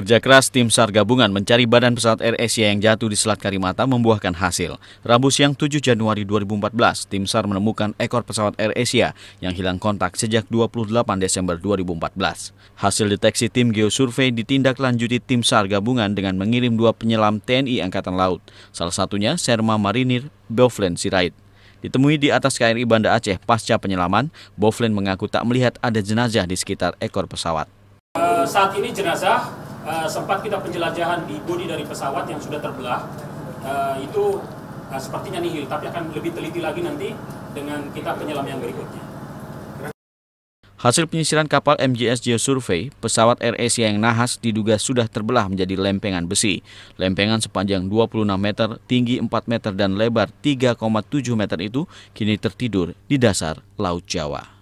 Kerja keras tim SAR gabungan mencari badan pesawat Air Asia yang jatuh di Selat Karimata membuahkan hasil. Rabu siang 7 Januari 2014, tim SAR menemukan ekor pesawat Air Asia yang hilang kontak sejak 28 Desember 2014. Hasil deteksi tim geosurvey ditindaklanjuti tim SAR gabungan dengan mengirim dua penyelam TNI Angkatan Laut, salah satunya Serma Marinir Bovlen Sirait. Ditemui di atas KRI Banda Aceh pasca penyelaman, Bovlen mengaku tak melihat ada jenazah di sekitar ekor pesawat. Saat ini jenazah uh, sempat kita penjelajahan di bodi dari pesawat yang sudah terbelah uh, itu uh, sepertinya nihil tapi akan lebih teliti lagi nanti dengan kita penyelam yang berikutnya. Hasil penyisiran kapal MGS Geosurvey, pesawat Air Asia yang nahas diduga sudah terbelah menjadi lempengan besi. Lempengan sepanjang 26 meter, tinggi 4 meter dan lebar 3,7 meter itu kini tertidur di dasar Laut Jawa.